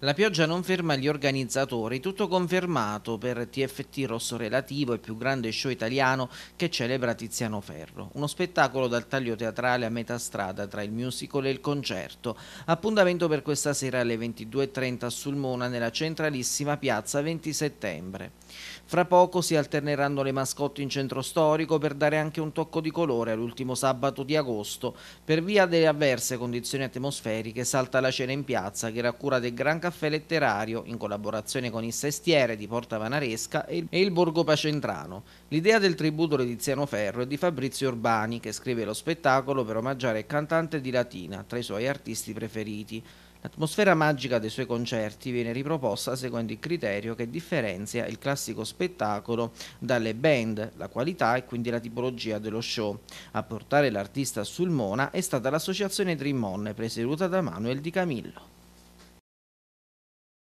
La pioggia non ferma gli organizzatori, tutto confermato per TFT Rosso Relativo, il più grande show italiano che celebra Tiziano Ferro. Uno spettacolo dal taglio teatrale a metà strada tra il musical e il concerto. Appuntamento per questa sera alle 22.30 a Sulmona nella centralissima piazza 20 settembre. Fra poco si alterneranno le mascotte in centro storico per dare anche un tocco di colore all'ultimo sabato di agosto. Per via delle avverse condizioni atmosferiche salta la cena in piazza che era a cura del Gran Caffè Letterario in collaborazione con il Sestiere di Porta Vanaresca e il Borgo Pacentrano. L'idea del tributo Letiziano Ferro è di Fabrizio Urbani che scrive lo spettacolo per omaggiare il cantante di Latina tra i suoi artisti preferiti. L'atmosfera magica dei suoi concerti viene riproposta seguendo il criterio che differenzia il classico spettacolo dalle band, la qualità e quindi la tipologia dello show. A portare l'artista sul Mona è stata l'associazione Dream On, presieduta da Manuel Di Camillo.